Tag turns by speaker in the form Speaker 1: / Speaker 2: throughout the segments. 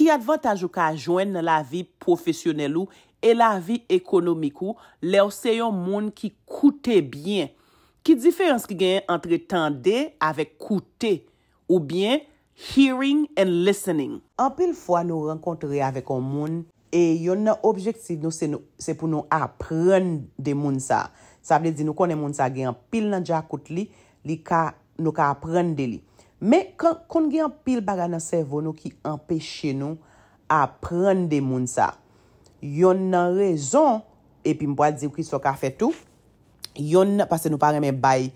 Speaker 1: Ki advantaj ou ka jwen nan la vi profesyonel ou e la vi ekonomik ou, le ou se yon moun ki koute bien. Ki diferans ki gen entre tende avek koute ou bien hearing and listening. An pil fwa nou renkontre avek yon moun e yon nan objektiv nou se pou nou apren de moun sa. Sa ble di nou konen moun sa gen pil nan jakout li, li ka nou ka apren de li. Men, kon gen yon pil baga nan servo nou ki empèche nou apren de moun sa. Yon nan rezon, epi mpwa di w ki slo ka fè tou, yon nan, passe nou pare men bay,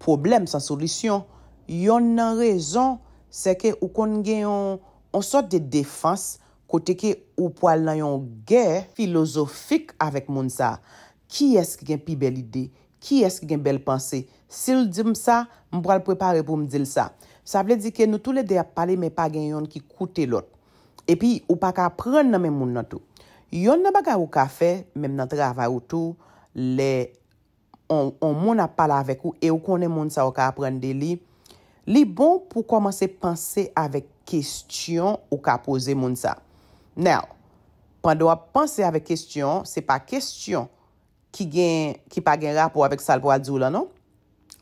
Speaker 1: problem san solisyon, yon nan rezon, se ke ou kon gen yon, yon sort de defans kote ke ou pwal nan yon gè filosofik avèk moun sa. Ki eske gen pi bel ide, ki eske gen bel panse. Sil di msa, mpwa l preparè pou mdil sa. Sa ble di ke nou tou le de ap pale me pa gen yon ki koute lot. E pi, ou pa ka pren nan men moun nan tou. Yon nan baga ou ka fe, men nan drava ou tou, le, on moun ap pale avek ou, e ou konen moun sa ou ka ap pren de li. Li bon pou komanse panse avek kestyon ou ka pose moun sa. Now, pandwa panse avek kestyon, se pa kestyon ki pa gen rap ou avek sal po adzou la, non?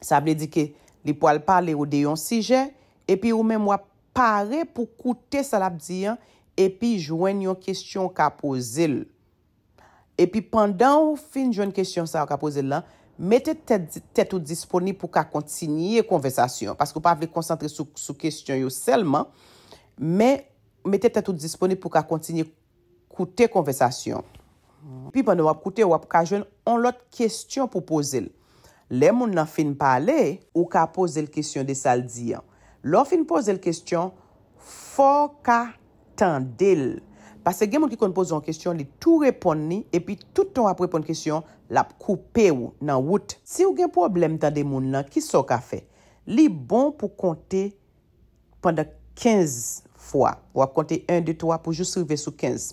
Speaker 1: Sa ble di ke li po al pale ou de yon sijen, epi ou men wap pare pou koute salab diyan, epi jwen yon kestyon wak apose l. Epi pandan ou fin jwen kestyon sa wak apose l lan, mette tèt ou disponi pou kak kontinye konvesasyon, pask ou pa vle konsantre sou kestyon yo selman, mette tèt ou disponi pou kak kontinye koute konvesasyon. Epi pandan wap koute wap kajwen, on lot kestyon pou pose l. Le moun nan fin pale, ou kak apose l kestyon de sal diyan, Lo fin pose l kestyon, fo ka tendel. Pase gen moun ki kon pose yon kestyon, li tou repon ni, epi tout ton ap repon kestyon, la pou koupe ou nan wout. Se yon gen problem tendel moun nan, ki so ka fe? Li bon pou konte pandan 15 fwa. Ou ap konte 1, 2, 3 pou jous rive sou 15.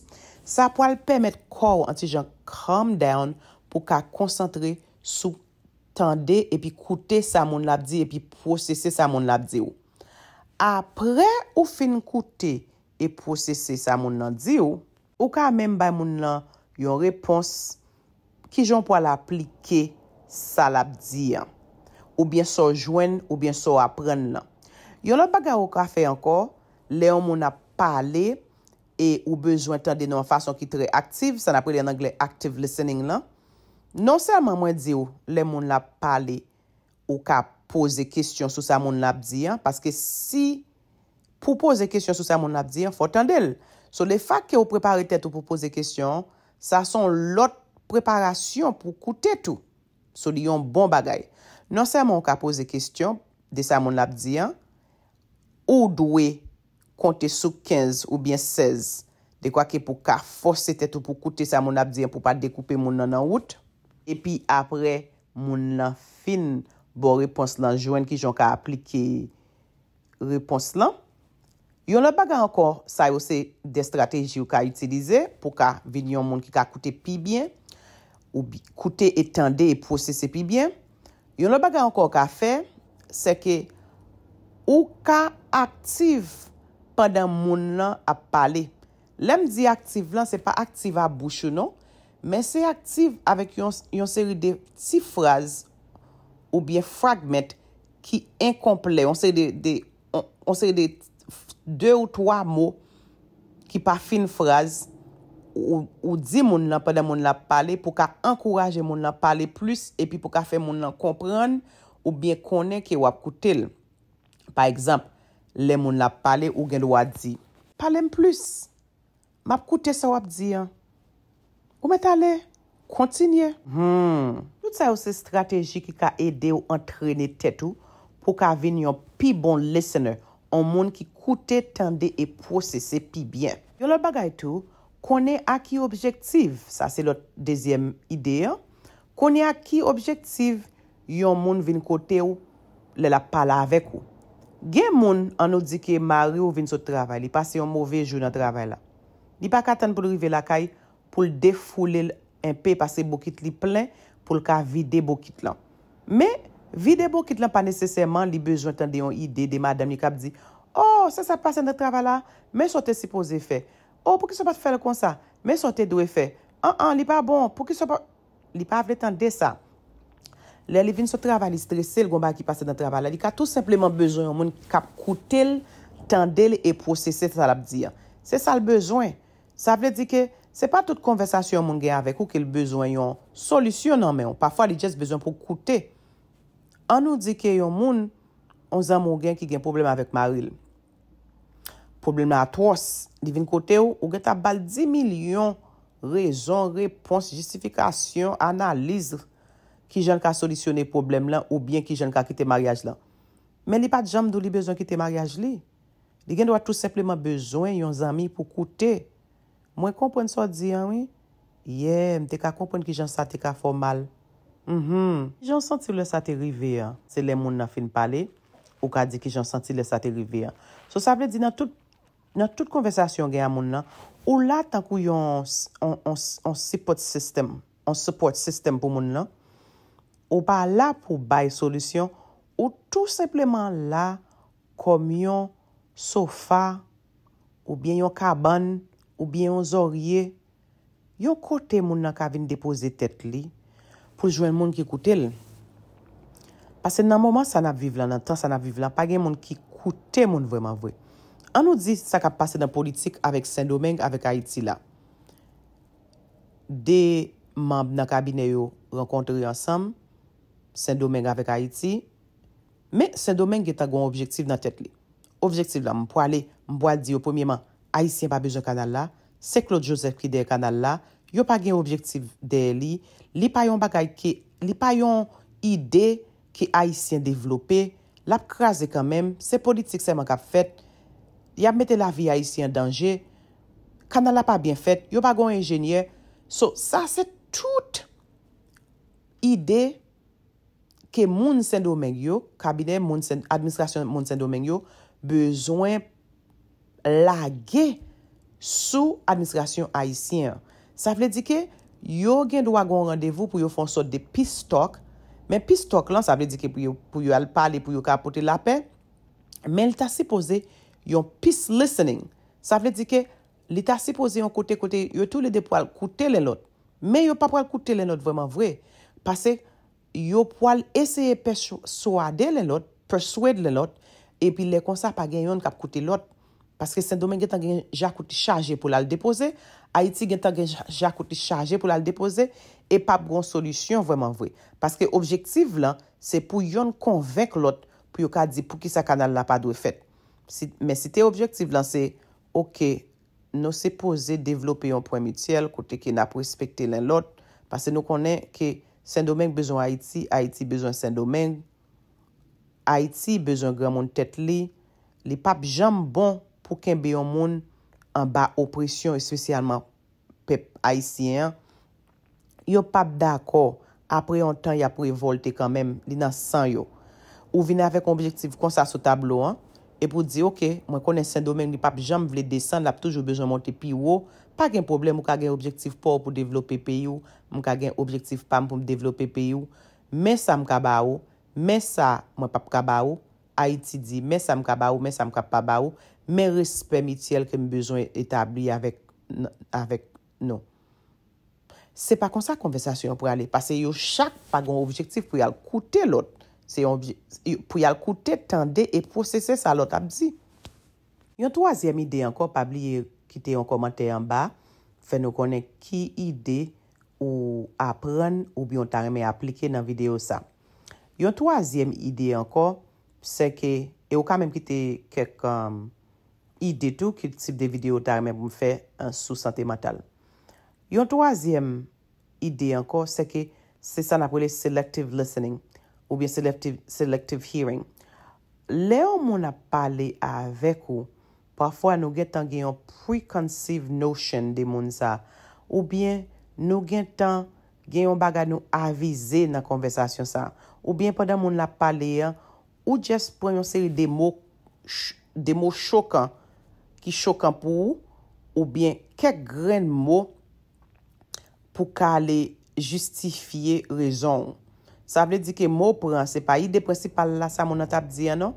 Speaker 1: Sa pou al pemet kou an ti jan kram down pou ka konsantre sou tendel epi koute sa moun labdi epi prosesse sa moun labdi ou. apre ou fin koute e prosesse sa moun nan di ou, ou ka menm bay moun nan yon repons ki joun pou al aplike sa lap di yan, ou bien so jwen, ou bien so apren nan. Yon lan baga ou ka fe ankor, le yon moun ap pale, e ou bezwen tande nan fason ki tre aktif, san apre den angle aktif listening nan, non selman mwen di ou, le moun ap pale ou ka prosesse, pou pose kestyon sou sa moun nab diyan, paske si pou pose kestyon sou sa moun nab diyan, fote an del. So le fak ke ou prepare tetou pou pose kestyon, sa son lot preparasyon pou koute tout, so li yon bon bagay. Non seman ou ka pose kestyon de sa moun nab diyan, ou dwe konte sou 15 ou bien 16, de kwa ke pou ka fose tetou pou koute sa moun nab diyan, pou pa dekoupe moun nan an wout. E pi apre moun nan finn, Bon, repons lan, jwen ki joun ka aplike repons lan. Yon lè baga ankor, sa yo se de strateji yo ka itilize pou ka venyon moun ki ka koute pi bien. Ou bi koute etande e prosesse pi bien. Yon lè baga ankor ka fe, se ke ou ka aktif pandan moun lan ap pale. Lèm di aktif lan, se pa aktif a bouchou non, men se aktif avèk yon seri de ti fraz. Ou biye fragment ki enkomple. On se de de. On se de de. De ou towa mo. Ki pa fin fraz. Ou di moun nan pa de moun nan pale. Po ka ankoraje moun nan pale plus. E pi po ka fe moun nan komprene. Ou biye kone ki wap koutel. Pa ekzamp. Le moun nan pale ou gen do wadi. Pale m plus. Map koute sa wap di an. Ou met ale. Kontinye. Hmmmm. sa yo se strategi ki ka ede ou antrene tet ou pou ka vin yon pi bon lesene an moun ki koute tende e posese pi bien. Yo lor bagay tou konen a ki objektiv sa se lor dezyem ide yo konen a ki objektiv yon moun vin kote ou lela pala avek ou. Gen moun an nou di ke Mario vin sou travay li, pase yon mouve jou nan travay la. Li pa katan pou rive la kay pou l defoulil en pe pase bokit li plen pou l ka vide bo kit lan. Me, vide bo kit lan pa nesesèman li bejwen tende yon ide, de madame li kap di, oh, se sa passe nan travala, me sote si pose fe. Oh, pou ki so pa te fè le kon sa, me sote do e fe. An, an, li pa bon, pou ki so pa... Li pa vle tende sa. Le, li vin sa travala, li stresse l gomba ki passe nan travala, li ka tout sepleman bejwen, moun kap koutel, tendel, e posese sa la pdiyan. Se sa l bejwen, sa vle di ke... Se pa tout konversasyon yon moun gen avèk ou ke l bezwen yon solisyon nan men, ou pafwa li djes bezwen pou koute. An nou di ke yon moun, on zan moun gen ki gen problem avèk maril. Problem nan atros, li vin kote ou, ou gen tabal 10 milyon rezon, repons, justifikasyon, analiz, ki jen ka solisyonè problem lan, ou bien ki jen ka kite mariage lan. Men li pat jam do li bezwen kite mariage li. Li gen do a tout sepleman bezwen yon zan mi pou koute. Ok. Mwen kompwen so di, anwi? Ye, mte ka kompwen ki jan sati ka formal. Mm-hmm. Jan santi le sati rive, an. Se le moun nan fin pale, ou ka di ki jan santi le sati rive, an. So sa vle di nan tout, nan tout konvesasyon gen an moun nan, ou la tankou yon, an support sistem, an support sistem pou moun nan, ou pa la pou bay solisyon, ou tout simpleman la, komyon, sofa, ou bien yon kaban, Ou biye yon zorye, yon kote moun nan ka vin depoze tet li pou jwen moun ki koute el. Pase nan mouman sa nan vive lan, nan tan sa nan vive lan, pa gen moun ki koute moun vwe man vwe. An nou di sa ka pase nan politik avèk Saint-Domingue, avèk Haiti la. De mamb nan kabine yo, renkontre yo ansam, Saint-Domingue avèk Haiti. Me Saint-Domingue e ta gwen objektiv nan tet li. Objektiv la m pou ale mboa di yo pwemye man. Haitien pa bezo kanal la, se Claude Joseph ki dey kanal la, yo pa gen objektiv dey li, li pa yon bagay ki, li pa yon ide ki Haitien devlopè, lap krasè kanmèm, se politik seman kap fèt, yap metè la vi Haitien danjè, kanal la pa bien fèt, yo pa gon enjènyè, so sa se tout ide ki moun sèndou men yo, kabine moun sèndou, administrasyon moun sèndou men yo, bezwen lage sou administrasyon haisyen. Sa vle di ke yo gen dwa gwen randevou pou yo fon sot de peace talk, men peace talk lan sa vle di ke pou yo alpale pou yo kapote la pen, men li ta sipoze yon peace listening. Sa vle di ke li ta sipoze yon kote kote, yo tou li de pou al kote len lot, men yo pa pou al kote len lot vreman vwe, pase yo pou al eseye peswade len lot, peswade len lot, epi le konsa pa gen yon kap kote len lot, Paske Saint-Domingue gen tan gen jakouti chaje pou la l depoze, Haiti gen tan gen jakouti chaje pou la l depoze, e pap goun solusyon vwèman vwè. Paske objektiv lan, se pou yon konvenk lot, pou yon ka di pou ki sa kanal la pa dwe fèt. Men si te objektiv lan se, ok, nou se pose devlopè yon pwèm utyel, kote ke na pwèspekte lè l lot, pase nou konen ke Saint-Domingue bezon Haiti, Haiti bezon Saint-Domingue, Haiti bezon gwen moun tèt li, li pap jambon, pou ken beyon moun an ba opresyon espesyalman pep haisyen, yo pap da akor apre yon tan ya prevolte kanmen li nan san yo. Ou vina vek objektif konsa sou tablo an, e pou di ok, mwen konen sen domen li pap jom vle desan, lap toujou bejon monte pi yo, pa gen problem mwen ka gen objektif po pou devlope pe yo, mwen ka gen objektif pam pou mwen devlope pe yo, men sa mwen ka ba yo, men sa mwen pap ka ba yo, ha iti di, men sa mka ba ou, men sa mka pa ba ou, men respe miti el kem bezo etabli avèk nou. Se pa konsa konvesasyon pou ale, pase yo chak pa gon objektif pou yal koute lot, pou yal koute tende e pou sese sa lot apzi. Yon toazyem ide anko, pabli yon kite yon komante yon ba, fe nou konen ki ide ou apren ou bi yon tarime aplike nan video sa. Yon toazyem ide anko, se ke e ou kamem ki te kek ide tou ki tip de video ta remen pou mfe sou sante matal. Yon toazyem ide anko se ke se sa napole Selective Listening ou bien Selective Hearing. Le ou moun ap pale avek ou, pafwa nou gen tan gen yon Preconceived Notion de moun sa, ou bien nou gen tan gen yon baga nou avize nan konvesasyon sa, ou bien pandan moun ap pale yon, Ou jes pren yon seri de mou chokan ki chokan pou ou? Ou bien, kek gren mou pou ka ale justifiye rezon? Sa vle di ke mou pren, se pa ide prensipal la sa moun an tap di anon.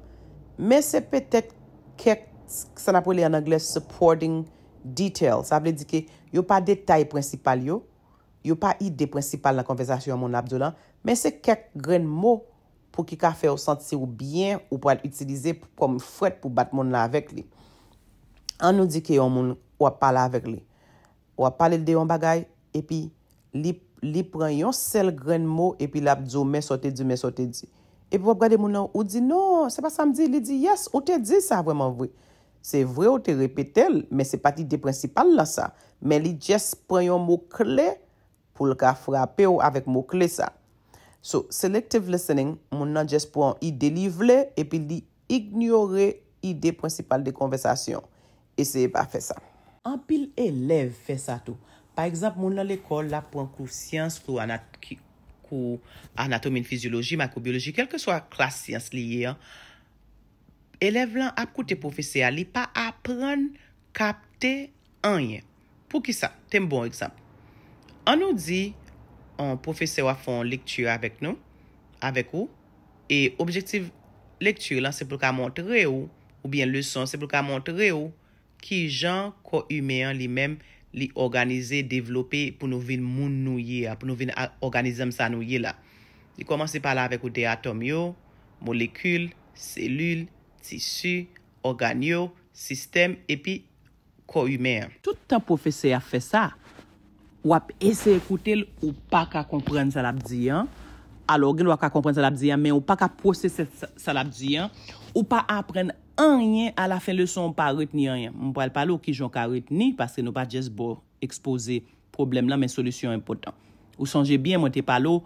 Speaker 1: Men se petek kek, sa naprele an angles, supporting detail. Sa vle di ke, yo pa detay prensipal yo. Yo pa ide prensipal la konvesasyon moun abdoulan. Men se kek gren mou. pou ki ka fè ou santi ou byen, ou pou an itilize pou prom fwet pou bat moun la avèk li. An nou di ki yon moun wap pale avèk li. Wap pale l deyon bagay, epi li pren yon sel gren mou, epi labdou men sote di, men sote di. Epi wap gade moun an ou di, non, se pa samdi, li di yes, ou te di, sa vwèman vwè. Se vwè ou te repete l, men se pati de prinsipal la sa. Men li jes pren yon mou kle pou l ka frape ou avèk mou kle sa. So, selective listening, moun nan jes pou an ide liv le, epi li ignore ide prinsipal de konvesasyon. Ese pa fe sa. An pil eleve fe sa tou. Par ekzap, moun nan lekol la pou an kou siyans kou anatomi, fizyoloji, makobioloji, kelke so a klas siyans li ye. Eleve lan ap koute pou fe se a li pa apren kapte anye. Pou ki sa? Te m bon ekzap. An nou di... an profese wafon lektye avèk nou, avèk ou, e objektiv lektye lan se pou ka montre ou, ou bien lèson se pou ka montre ou, ki jan kou humèan li mèm li organize, developè pou nou vin moun nouye, pou nou vin organize msa nouye la. Li komanse pala avèk ou de atom yo, molekul, selul, tisu, organ yo, sistem, epi kou humèan. Tout an profese a fè sa, wap ese ekoutel ou pa ka kompren salabdiyan, alo gen wak ka kompren salabdiyan, men ou pa ka proseset salabdiyan, ou pa apren anjen a la fe le son pa reteni anjen. Mwen pou alpalo ki jon ka reteni, pasre nou pa jes bo expose problem la, men solusyon impotant. Ou sonje bien, mwen te palo,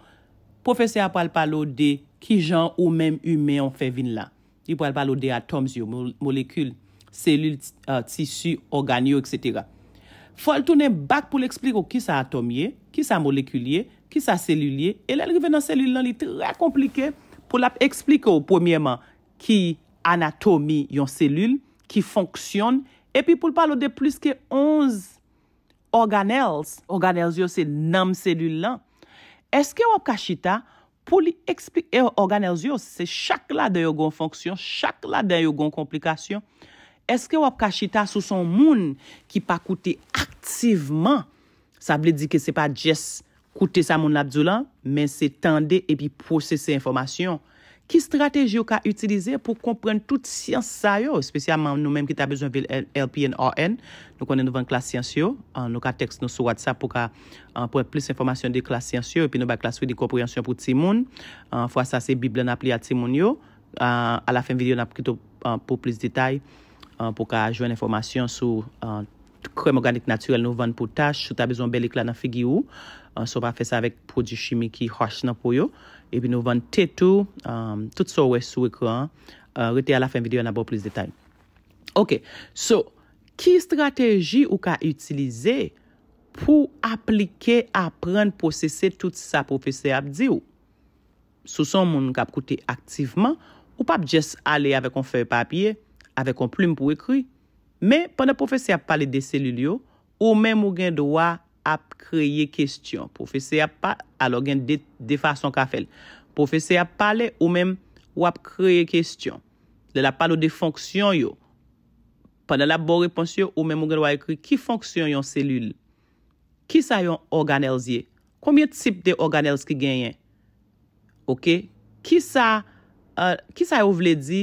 Speaker 1: profese a pou alpalo de ki jon ou men yume yon fe vin la. Di pou alpalo de atom yo, molekul, selul, euh, tisu, organ yo, etc., Fwa el tounen bak pou l'eksplik ou ki sa atomye, ki sa molekulye, ki sa selulye, e lèl rive nan selulye lan li trè komplike pou l ap eksplike ou pwemye man ki anatomi yon selulye, ki fonksyon, e pi pou l palo de plus ke 11 organelles, organelles yo se nanm selulye lan. Eske wap kachita pou li eksplike e organelles yo se chak la de yon gon fonksyon, chak la de yon gon komplikasyon? Eske wap kachita sou son moun ki pa koute aktiveman? Sa ble di ke se pa jes koute sa moun abdoulan, men se tende epi pose se informasyon. Ki strateji yo ka utilize pou kompren tout siyans sa yo? Espesyaman nou menm ki ta bezon vil LPNRN. Nou konen nouvan klas siyans yo. Nou ka tekst nou sou wad sa pou ka pou ep ples informasyon de klas siyans yo epi nou ba klas fwe di komprensyon pou ti moun. Fwa sa se biblen ap li a ti moun yo. A la fen videyo nap kito pou ples detay. pou ka ajwen informasyon sou krem organik natyrel nou van pou taj, sou ta bezon bel ekla nan figi ou, sou pa fe sa vek prodjishimi ki hosh nan pou yo, epi nou van tetou, tout so we sou ekran, rete ala fe m videyo nan bo plis detay. Ok, so, ki strategi ou ka utilize pou aplike apren posese tout sa profese ap di ou? Sou son moun nou ka ap kute aktiveman, ou pa ap jes ale ave kon fe papye, avè kon plume pou ekri. Mè, pèndè profese ap pale de selul yo, ou mèm ou gen do a ap kreye kestyon. Profese ap pale, alò gen de fason ka fel. Profese ap pale ou mèm ou ap kreye kestyon. Lè la pale ou de fonksyon yo. Pèndè la bon reponsyo, ou mèm ou gen do a ekri, ki fonksyon yon selul? Ki sa yon organelziye? Koumyen tip de organelzi ki genyen? Ok? Ki sa, euh, ki sa yo vle di...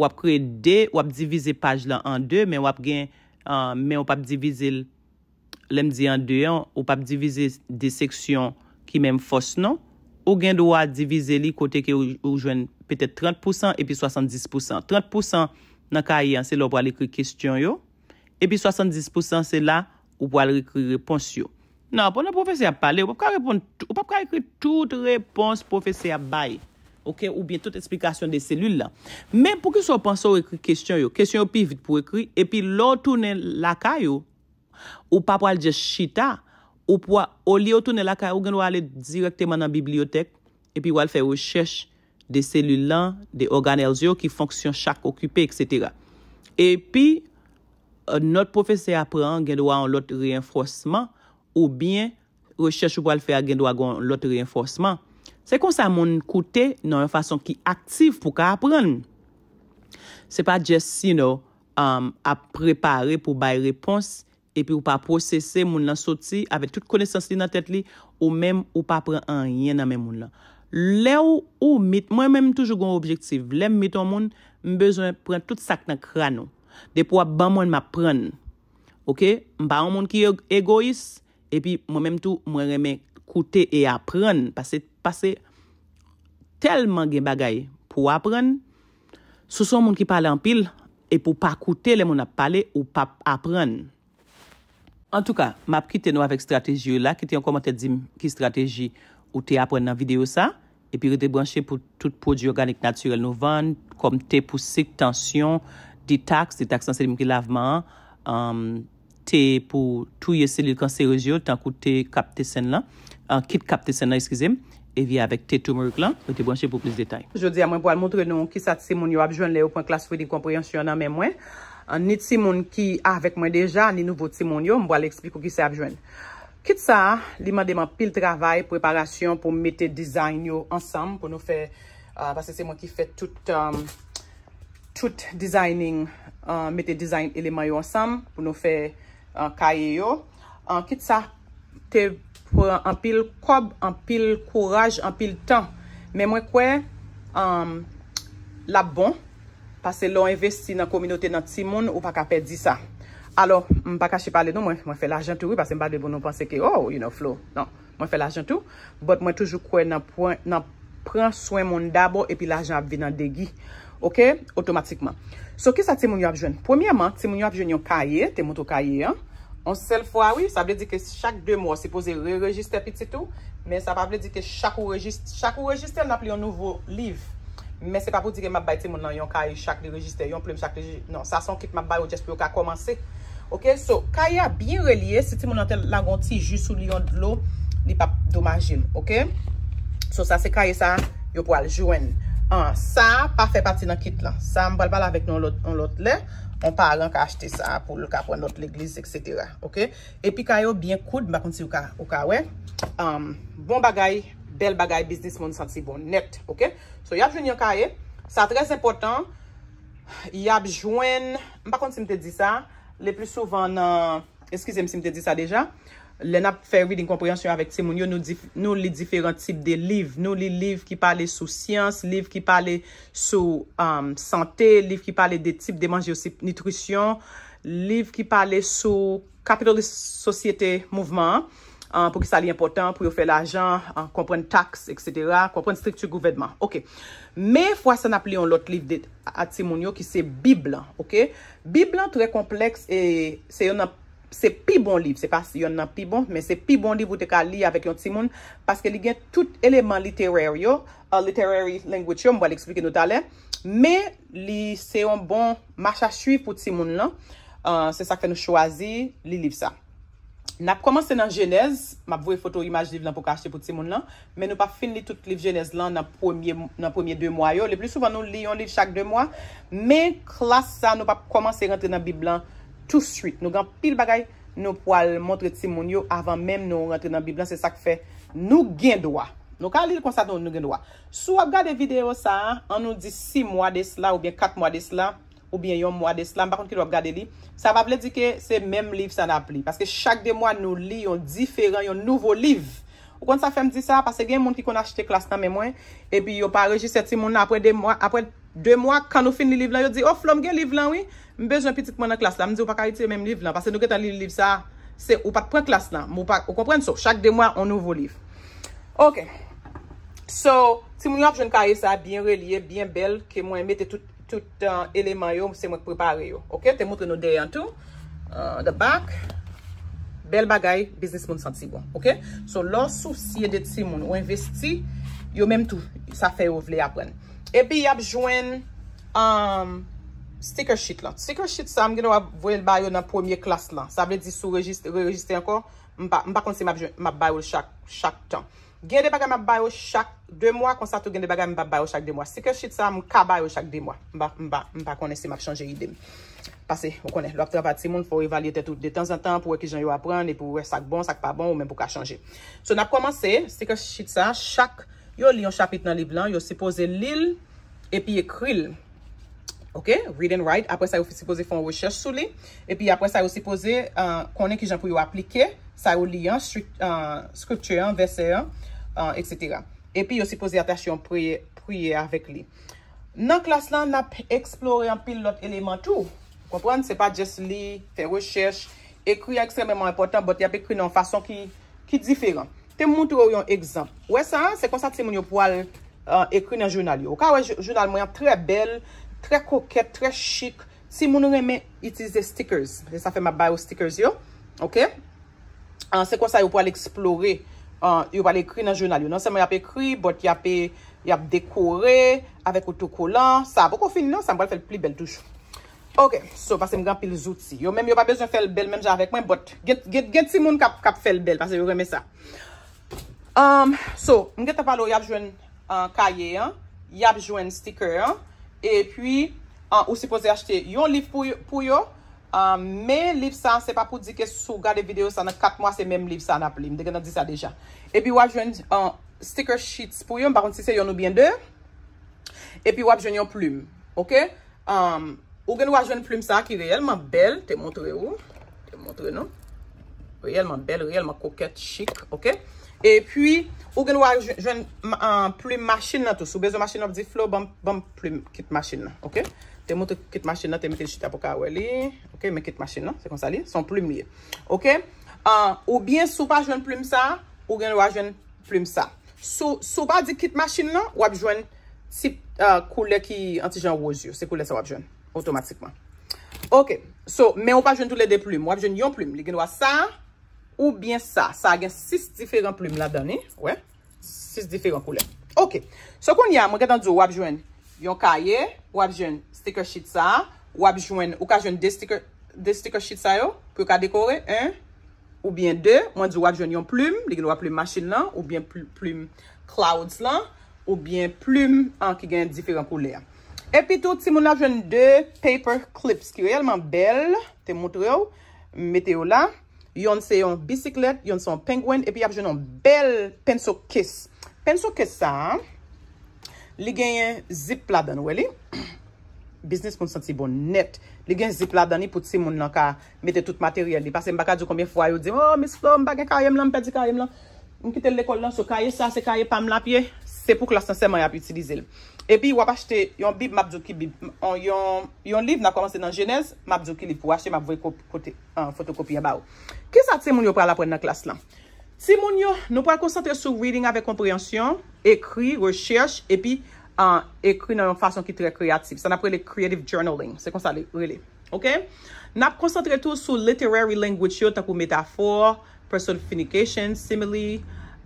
Speaker 1: Wap kre de, wap divize paj lan an de, men wap gen, men wap ap divize lem di an de an, wap ap divize de seksyon ki men fos nan. Ou gen do a divize li kote ke ou jwen petet 30% epi 70%. 30% nan ka ayan se lo wap wale kre kestyon yo, epi 70% se la wap wale kre repons yo. Nan, pou nan profese a pale, wap ka repon, wap ka kre tout repons profese a baye. ou bien tout explikasyon de selul lan. Men pou ki sou panso ou ekri kestyon yo, kestyon ou pivit pou ekri, epi loutounen laka yo, ou pap wale je chita, ou lioutounen laka yo, gen wale direktyman nan bibliotek, epi wale fe rechèche de selul lan, de organel yo ki fonksyon chak okupè, etc. Epi, not profese apren, gen wale an lot reynforceman, ou bien rechèche wale fe a gen wale an lot reynforceman, Se kon sa moun koute nan yon fason ki aktif pou ka apren. Se pa Jesse nou ap prepare pou bay repons, epi ou pa prosesse moun nan soti, ave tout konesans li nan tet li, ou mem ou pa apren an yon nan men moun la. Le ou ou mit, mwen men mwen toujou goun objektiv. Lem mit an moun, mbezoun prent tout sak nan krano. Depo ap ban moun ma apren. Ok? Mba an moun ki yo egois, epi mwen men mwen mwen koute e apren. Pas eti. pase telman gen bagay pou apren, sou son moun ki pale an pil, e pou pa koute le moun ap pale ou pa apren. En tout ka, map ki te nou avek strateji yo la, ki te yon komante di ki strateji ou te apren nan video sa, e pi rete branche pou tout pou di organik naturel nou van, kom te pou sik, tansyon, di taks, di taksanselim ki laveman, um, te pou touye selil kanseros yo, tan koute te kapte sen la, an kit kapte sen la, eskize m, evye avek te tumorik lan, ou te bwanshe pou plis detay. Jodi a mwen pou al montre nou ki sa timon yo abjwen le ou pou an klaswe di komprayansyon nan men mwen. Ni timon ki avek mwen deja, ni nouvo timon yo, mwen pou al eksplik ou ki sa abjwen. Kit sa, li mwen deman pil travay, preparasyon pou mette design yo ansam, pou nou fe, pase se mwen ki fe tout, euh, tout designing, euh, mette design eleman yo ansam, pou nou fe kaye euh, yo. Kit sa, te pwantre, pou an pil kob, an pil kouraj, an pil tan. Men mwen kwe la bon, pase lo investi nan kominote nan ti moun ou pa ka pedi sa. Alo, mwen pa ka che pale nou, mwen fe l'ajentou, pase mba de bon nou panse ke, oh, you know, Flo, non, mwen fe l'ajentou, bot mwen toujou kwe nan pran swen moun dabo, epi l'ajent ap vi nan degi, ok, otomatikman. So, ki sa ti moun yo ap jwen? Premiyaman, ti moun yo ap jwen yon kaye, te moun tou kaye, an, Moun sel fwa wiv, sa ble di ke chak de mwa se pose re-register piti tou, men sa pa ble di ke chak ou rejister, chak ou rejister nan ap li yon nouvo liv, men se pa pou di ke map bay ti moun nan yon kaye chak de rejister, yon plem chak de rejister, nan sa son kit map bay ou jespi yon ka komanse. Ok, so, kaye a bi relye si ti moun nan tel langonti ju sou li yon lo, li pa domajin, ok? So, sa se kaye sa, yo pou aljouen. An, sa pa fe pati nan kit lan. Sa mbal bal avek nou lout lè. On pa ran ka achete sa pou lout ka pou anot l'eglise, etc. Ok? Epi kayo, byen koud, mbakon si ou ka we. Bon bagay, bel bagay, biznis, moun santi bon net. Ok? So, yabjwen yon kaye. Sa trez importan. Yabjwen, mbakon si mte di sa, le plus souvan, eskize msi mte di sa deja. lè na fè vide yon komprensyon avèk tse moun yo, nou li diferant tip de liv. Nou li liv ki pale sou siyans, liv ki pale sou um, santè, liv ki pale de tip de manje ou sip nitrysyon, liv ki pale sou kapitalist sosyete mouvman, um, pou ki sa li important pou yo fè l'ajan, um, kompren tax, et cetera, kompren striktou gouvedman. Ok. Mè fwa sa na ple yon lot liv de tse moun yo ki se Biblan. Ok. Biblan trè kompleks e se yon ap se pi bon liv, se pas yon nan pi bon, men se pi bon li vout e ka li avèk yon timoun, paske li gen tout eleman literary yo, literary language yo, mwa li eksplike nou talè, men li se yon bon macha chwi pou timoun lan, se sak fe nou chwazi li liv sa. Nap komanse nan jenez, map vwe foto imaj liv nan pou kache pou timoun lan, men nou pa fin li tout liv jenez lan nan premier 2 mwayo, le pli souvan nou li yon liv chak 2 mwayo, men klas sa nou pa komanse rentre nan bib lan, tout suite nou gan pil bagay nou pou al montre ti moun yo avan men nou rentre nan biblan se sak fe nou gen doa. Nou kan li l kon sa ton nou gen doa. Sou ap gade video sa, an nou di 6 mwa des la ou bien 4 mwa des la ou bien yon mwa des la, mbakon ki do ap gade li, sa ap ap le di ke se menm liv sa na pli. Paske chak de mwa nou li yon diferent, yon nouvo liv. Ou kon sa fem di sa, paske gen moun ki kon achete klas nan men mwen, e pi yo pa rejit se ti moun apre de mwa, apre de... De mwa, kan ou fin li liv lan, yo di, oh, flom, gen liv lan, oui? Mbej an pitik mwen an klas lan, mdi ou pa kaiti yon menm liv lan, pase nou getan li liv sa, se ou pa te pren klas lan, mbe ou pa, ou kompren so, chak de mwa, an nouvo liv. Ok. So, ti mwen apjoun kaya sa, bien reliye, bien bel, ke mwen emete tout, tout, eleman euh, yo, mse mwen prepare yo. Ok, te mwotre nou deyan tou. De euh, bak, bel bagay, biznis moun santi bon. Ok, so lansou si yede ti moun, ou investi, yo menm tou, sa fe yo vle ap Epi ap jwen um, sticker sheet lan. Sticker sheet sa, m geno ap voye l bayo nan pwemye klas lan. Sa vle di sou rejiste anko. M pa kontse m ap bayo l chak chak tan. Gende baga m ap bayo chak de mwa, konsa tou gende baga m ap bayo chak de mwa. Sticker sheet sa, m ka bayo chak de mwa. M pa konese m ap chanje ide. Pase, m konen. Lo ap trapa ti moun, fwo evalye te tou de tan zan tan pou we ki jan yo ap pran, pou we sak bon, sak pa bon, ou men pou ka chanje. So, nap komanse sticker sheet sa, chak Yo li yon chapit nan li blan, yo sipoze lil, epi ekril. Ok, read and write, apre sa yo sipoze fon rechers sou li. Epi apre sa yo sipoze euh, konen ki jan pou yo aplike, sa yo liyan, skriptuyan, euh, verseyan, etc. Euh, epi yo sipoze atas yon priye avek li. Nan klas lan, na eksplore yon pil lot eleman tou. Kompren, se pa jes li, fey rechers, ekri ekstrememan epotan, bot ya pekri nan fason ki diferan. Te moun tou yon ekzamp. Ouè sa, se konsat se moun yon pou al euh, ekri nan jurnal yon. Ou ka wè jurnal mwen ap tre bel, tre koket, tre chik. Se moun ou reme itize stickers. Se sa fe mabay ou stickers yon. Ok. An euh, se konsa yon pou al eksplore. Euh, yon pou al ekri nan jurnal yon. An se moun ap ekri, bot yon ap e, dekore. Avèk ou tou kolan. Sa, pou kon fin nan, sa mwen ap fel pli bel touj. Ok. So, pasen mwen gran pi l zout si. Yon mèm yon pa bezon fel bel menja avèk mwen. Bot, gen ti moun kap fel bel. Pasen yon Um, so, mge te palo yapjwen uh, kaye, uh, yapjwen stiker, uh, e pi ou se pose achete yon liv pou yo, um, me liv sa, se pa pou di ke sou gade video sa nan 4 mwa se men liv sa nan plim, de gena di sa deja. E pi wapjwen stiker sheets pou yo, mbakon si se yon ou bien de, e pi wapjwen yon plim, ok? Um, ou gen wapjwen plim sa ki reyelman bel, te montre ou, te montre nou, reyelman bel, reyelman koket, chik, ok? E pwi, ou genwa jwen plume machin nan tou. Sou bezo machin nan ap di flo, bom plume kit machin nan. Ok? Te mwote kit machin nan, te mette jit apoka wè li. Ok? Mwen kit machin nan. Se kon sa li. Son plume li. Ok? Ou bien sou pa jwen plume sa, ou genwa jwen plume sa. Sou pa di kit machin nan, wap jwen sip koule ki antijen wouz yo. Se koule sa wap jwen. Otomatikman. Ok. So, men ou pa jwen tout le de plume, wap jwen yon plume. Li genwa sa. Ou byen sa, sa gen 6 diferent ploum la dani. Ouè, 6 diferent koulem. Ok, so kon ya, mwen gen dan di yo wap jwen yon kaye, wap jwen sticker sheet sa, wap jwen, ou ka jwen 2 sticker sheet sa yo, pou yon ka dekore, 1, ou byen 2. Mwen di yo wap jwen yon ploum, li gen wap ploum machine la, ou byen ploum clouds la, ou byen ploum an ki gen diferent koulem. E pi tout, si mwen la jwen 2 paper clips ki realman bel, te moutre yo, mete yo la. yon se yon bisiklet, yon se yon pengwen epi apje yon bel penso kes penso kes sa li genye zip la dan weli biznis moun santi bon net li genye zip la dan li pout si moun la ka mette tout materyel li pase mbaka di konbyen fwa yo di oh mislo mbaka kayem lan, mpedi kayem lan mkite lekol lan so kaye sa se kaye pam la pie se Se pou klas nan seman yap itilize li. Epi, wap achete yon bib mabdou ki bib. Yon liv nan komanse nan jenez, mabdou ki li pou achete mabdou ki kote fotokopye ba ou. Ke sa ti moun yo pral apren nan klas lan? Ti moun yo nou pral konsantre sou reading avek komprehansyon, ekri, reshech, epi ekri nan yon fason ki tre kreativ. San apre le creative journaling. Se konsantre li, really. Ok? Nap konsantre tou sou literary language yo takou metafor, personal finication, simile.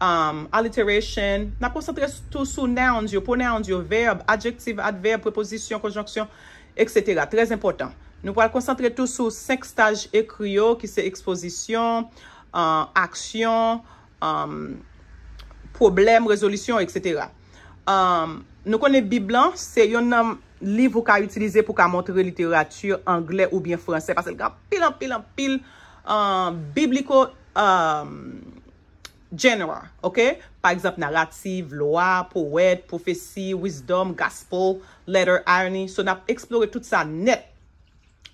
Speaker 1: Um, alliteration, na koncentre tout sou nouns yo, pon nouns yo, verb, adjective, adverb, preposition, konjonksyon, etc. Très important. Nou pou al koncentre tout sou seks taj ekrio ki se eksposisyon, aksyon, problem, rezolisyon, etc. Nou konen biblan, se yon nan liv ou ka utilize pou ka montre literatur anglè ou bien fransè, parce lga pilan, pilan, pilan, euh, bibliko... Euh, Genera, ok? Par exemple, naratif, loa, poèd, profesi, wisdom, gospel, letter, irony. So, nap eksplore tout sa net.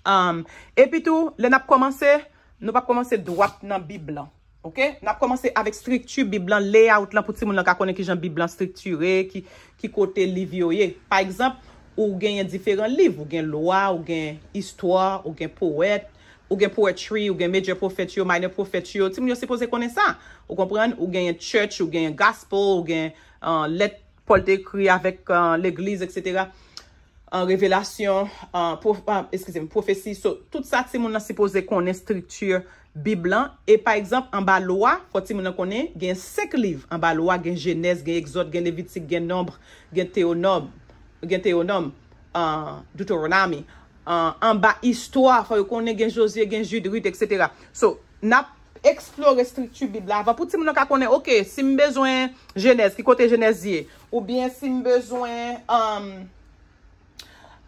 Speaker 1: Um, e pi tou, le nap komanse, nou pa komanse drat nan biblan. Ok? Nap komanse avèk striktu biblan, layout lan pou ti moun lak akone ki jan biblan strikture, ki kote livyo ye. Par exemple, ou gen yon diferent liv, ou gen loa, ou gen istwa, ou gen poèd. Ou gen poetry, ou gen major profetio, minor profetio. Ti moun yo sepose konen sa? Ou gen church, ou gen gospel, ou gen euh, let pol dekri avèk euh, l'eglise, etc. Euh, revelasyon, profesi. So, tout sa ti moun yo sepose konen striture biblan. E pa ekzamp, an ba loa, konen gen sek liv. An ba loa gen jenès, gen exot, gen levitik, gen nombre, gen teonome, gen teonome, du toronami. an ba istwa, fwa yo konen gen Josie, gen Jude, Ruth, etc. So, na eksplore striktu Biblia, va pou ti mounen ka konen, ok, si m bezwen jenèz, ki kote jenèz ye, ou bien si m bezwen um,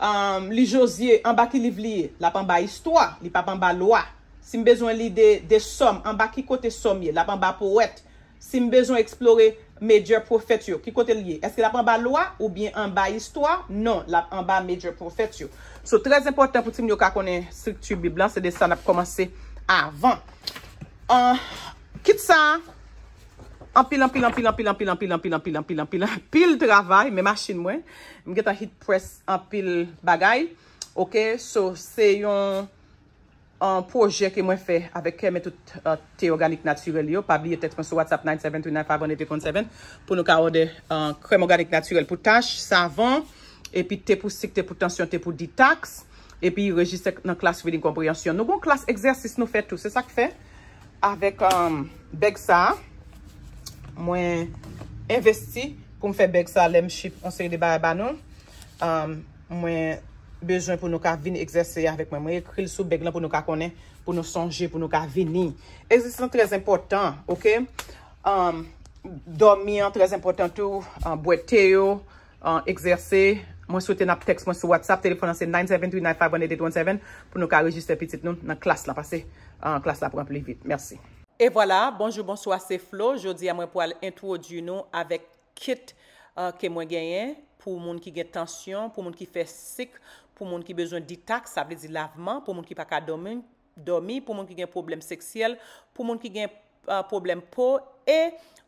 Speaker 1: um, li Josie, an ba ki liv liye, la pan ba istwa, li pa pan ba loa, si m bezwen li de som, an ba ki kote som ye, la pan ba pou wet, si m bezwen eksplore jenèz, Major prophet yo. Ki kote liye? Eske la pa an ba loa? Ou bien an ba histwa? Non. La pa an ba major prophet yo. So, tres important pou ti myo ka konen stiktubi blan. Se de san ap komanse avan. Kit sa? Anpil, anpil, anpil, anpil, anpil, anpil, anpil, anpil, anpil, anpil. Pil travay. Me machin mwen. Mget a hit press anpil bagay. Ok. So, se yon... an pouje ke mwen fe avè kèmè tout uh, te organik natyrel yo, pabliye tèt mwen sou WhatsApp 977, pou nou ka ode uh, krem organik natyrel pou tach, savan, epi te pou sik, te pou tansyon, te pou di taks, epi rejistèk nan klas fwe di kompoyansyon. Nou goun klas eksersis nou fè tou, se sak fè, avèk um, beg sa, mwen investi, koum fè beg sa, lem chip, um, mwen se yede ba ya banon, mwen investi, bejwen pou nou ka vin exerseye avèk mwen. Mwen ekri l soubek lan pou nou ka konen, pou nou sonje, pou nou ka vini. Ezi son trez importan, ok? Um, Dormyan, trez importan tou, bwete yo, exerse, mwen sote nap teks mwen sou WhatsApp, telefonan se 973-951817 pou nou ka rejiste pitit nou nan klas la pase, klas la pou mwen pli vit. Mersi. E vwala, bonjou, bonjou, ase Flo. Jodi amwen pou al entwo di nou avèk kit ke euh, mwen genyen pou moun ki gen tensyon, pou moun ki fe sik, pou moun ki bezon di tak, sa vle di laveman, pou moun ki pa ka domi, pou moun ki gen problem seksyel, pou moun ki gen problem po, e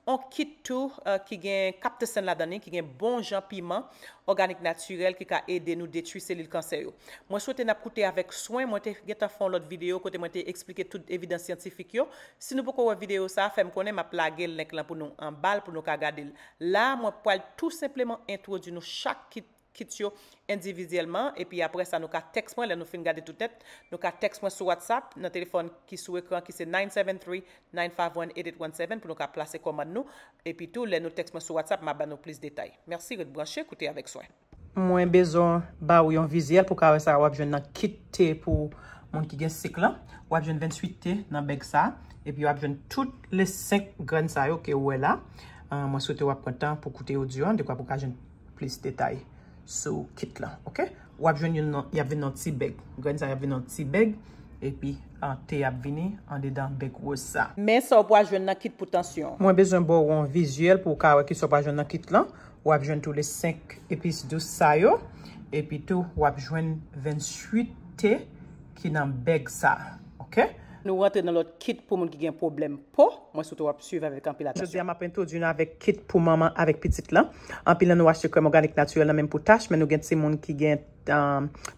Speaker 1: an kit tou ki gen kapte sen la danen, ki gen bon jan piman, organik naturel ki ka ede nou detu selil kanser yo. Mwen souwete nap koute avèk soin, mwen te geta fon lot video, kote mwen te eksplike tout evidens siyantifik yo. Si nou pou kowa video sa, fem konen ma plage lèk lan pou nou anbal, pou nou ka gade la, mwen pou al tout sepleman entou di nou chak kit kit yo indivizyeleman, epi apre sa nou ka tekst mwen, lè nou fin gade toutet, nou ka tekst mwen sou WhatsApp, nou telefon ki sou ekran ki se 973-951-8817, pou nou ka plase komad nou, epi tou lè nou tekst mwen sou WhatsApp, mabè nou plis detay. Mersi, redbranche, koute avèk swen. Mwen bezon ba ou yon vizyele, pou ka wè sa wap jwen nan kit te, pou moun ki gen sik lan, wap jwen 28 te nan beg sa, epi wap jwen tout le sek gren sayo ke wè la, euh, mwen sou te wap kontan pou koute yon diyon, dekwa pou ka jwen plis detay. So kit lan, ok? Wap jwen yon yon ti beg. Gwen sa yon ti beg, epi an te ap vini, an de dan beg wos sa. Men sa wap wajwen nan kit pou tansyon. Mwen bezon boron vizyel pou ka wè ki sa wap wajwen nan kit lan. Wap jwen tou le 5 epis dou sa yo. Epi tou wap jwen 28 te ki nan beg sa, ok? Nou wate nan lot kit pou moun ki gen problem pou. Mwen soto wap suyve avèk anpil atasyon. Je diyan mapen to dina avèk kit pou maman avèk pitit lan. Anpil an nou wache kwen mou ganik natyol nan men pou tash. Men nou gen ti moun ki gen problem pou.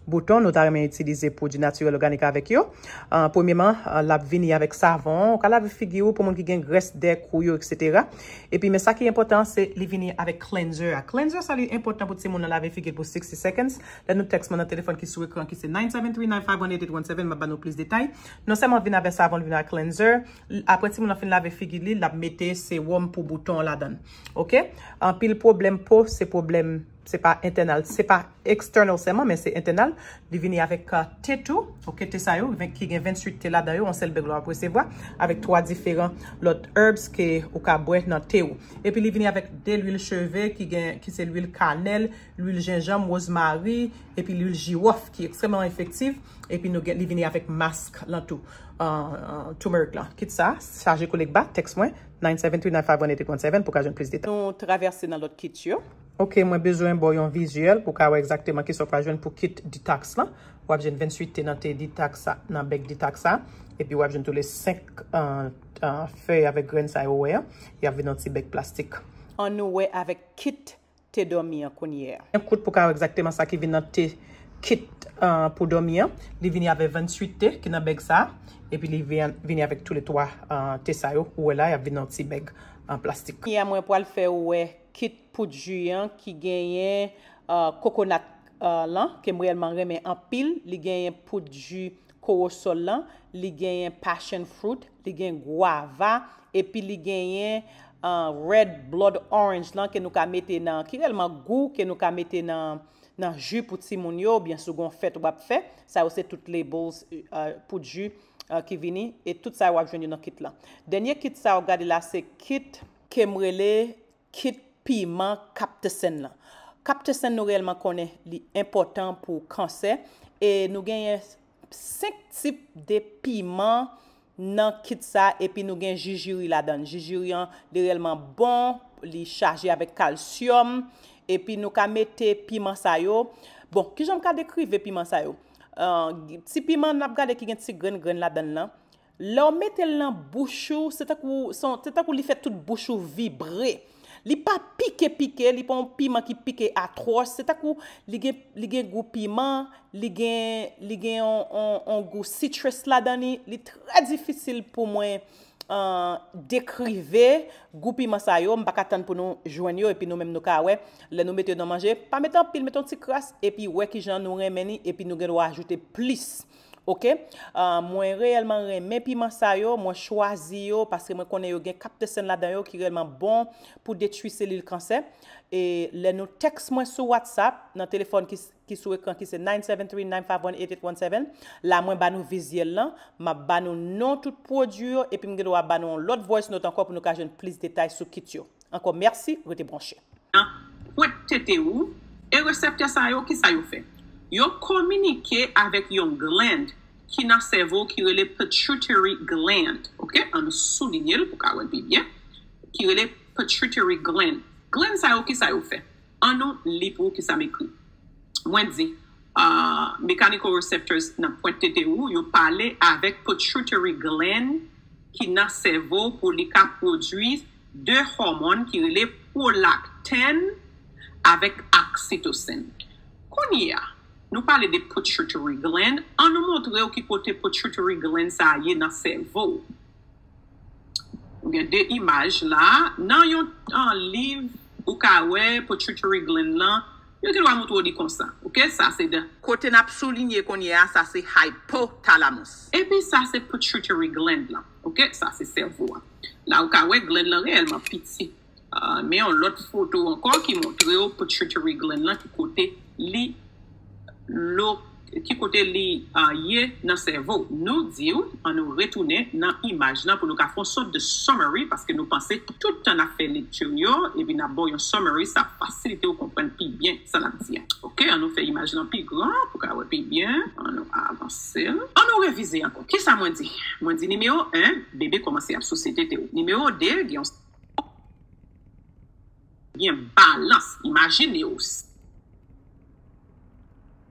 Speaker 1: bouton, nou ta remen itilize pou di naturel organika avek yo. Euh, Poumiman, euh, la vini avek savon, ou ka la vifigi ou pou moun ki gen gres dek kou yo, et cetera. E pi, men sa ki important se li vini avek cleanser. A cleanser sa li important pou ti moun la vifigi pou 60 seconds. La nou teks moun an telefon ki sou ekran ki se 973-9518817, mabano plis detay. Non se moun vini avek savon, vini avek cleanser. Apre ti moun la fin la vifigi li, la mette se wampou bouton la dan. Ok? An pi, l problem pou, se problem se pa entenal. Se pa eksternal seman, men se entenal. Li vini avek euh, tetou, ou ketesayou, ki gen 28 teladayou, ansel beglo apwese vwa, avek 3 diferan lot herbs ki ou ka bwet nan te ou. E pi li vini avek del uil cheve, ki gen ki se l'ul kanel, l'ul jenjam ozmari, e pi l'ul jywof ki ekstreman efektiv, e pi nou gen li vini avek mask lantou en euh, euh, tumerik lan. Kit sa, sa jekou lek ba, teks mwen, 973-951-837 pou ka joun plus deta. Non traverse nan lot kit yo, Ok, mwen bezwen bo yon vizyel pou ka wè ekzakteman ki sopra jwen pou kit di taks la. Wap jen 28 te nan te di taks la, nan beg di taks la. E pi wap jen tou le 5 fey avè gren sa yo wè. Ya vin nan ti beg plastik. An nou wè avè kit te domyen kounye. Enkout pou ka wè ekzakteman sa ki vin nan te kit pou domyen. Li vini avè 28 te ki nan beg sa. E pi li vini avè tou le 3 te sayo. Ou wè la ya vin nan ti beg plastik. Ya mwen pou al fey wè. kit poujou yon ki genyen kokonat euh, euh, lan, ke mwèlman remen anpil, li genyen poujou kouosol lan, li genyen passion fruit, li genyen guava, epi li genyen euh, red blood orange lan, ke nou ka mette nan, ki mwèlman gou, ke nou ka mette nan jou poujou moun yo, biensou gon fèt ou ap fèt, sa yo se tout labels poujou ki vini, et tout sa yo ap jwen yon kit lan. Denye kit sa yo gadi la se kit, ke mwèlman kit, piyman kapte sen lan. Kapte sen nou reyelman konen li impotant pou kansen, e nou genye 5 tip de piyman nan kit sa, e pi nou gen jujiri la dan. Jujiri an, li reyelman bon, li chaje avèk kalsiyom, e pi nou ka mette piyman sayo. Bon, ki jom ka dekrive piyman sayo? Ti piyman nap gade ki gen ti gren gren la dan lan, la ou mette lan bouchou, se tak ou li fè tout bouchou vibre, Li pa pike pike, li pa ou pima ki pike atros, se takou li gen gou pima, li gen on gou citrus la dani, li tre difisil pou mwen euh, dekrive gou pima sa yo, mbakatan pou nou joen yo, epi nou menm nou ka we, le nou bete yo nan manje, pa metan pil metan ti kras, epi we ki jan nou remeni, epi nou gen wajoute plis. Ok? Euh, mwen reyelman reme pi man sa yo, mwen chwazi yo paske mwen konen yo gen kap desen la da yo ki reyelman bon pou detuise li l'kansè. E le nou teks mwen sou WhatsApp nan telefon ki sou ekran ki se 973-951-8817 la mwen banou vizye lan ma banou non tout prodyo epi mwen gen wap banou l'ot voice note ankon pou nou kajen plis detay sou kit yo. Ankon mersi, rete branchè.
Speaker 2: Wè tete ou, e resepte sa yo ki sa yo fe? Yo komunike avek yon glend ki na sevo ki wele pituitary gland. Ok, an sou linye l pou ka wele biye. Ki wele pituitary gland. Gland sa yo ki sa yo fe. An nou lipou ki sa me kou. Wèndzi, mekaniko reseptors nan pwetete ou, yo pale avek pituitary gland ki na sevo pou li ka prodwis de hormon ki wele prolactin avek aksitosin. Konye a? Nou pale de potrituri glen, an nou montre ou ki pote potrituri glen sa a ye nan servo. Ou gen de imaj la, nan yon tan liv ou ka we potrituri glen lan, yon te lwa moutou di konsa. Ok, sa se de. Kote nap sou linye konye a, sa se hypotalamus. Ebe, sa se potrituri glen lan. Ok, sa se servo an. La ou ka we glen lan reyelman piti. Ah, Men yon lot foto ankon ki montre ou potrituri glen lan ki pote li glen. Nou, ki kote li a ye nan servou, nou di ou, an nou retounen nan imajnan pou nou ka fon sot de summary paske nou panse tout an a fe lityou yo, ebi nan bon yon summary sa fasilite ou kompren pi bien sa lak di an. Ok, an nou fe imajnan pi gran pou ka we pi bien, an nou avanse. An nou revize ankon, ki sa mwen di? Mwen di nimeyo 1, bebe komanse ap sosete te ou. Nimeyo 2, gen balans, imajine ou si.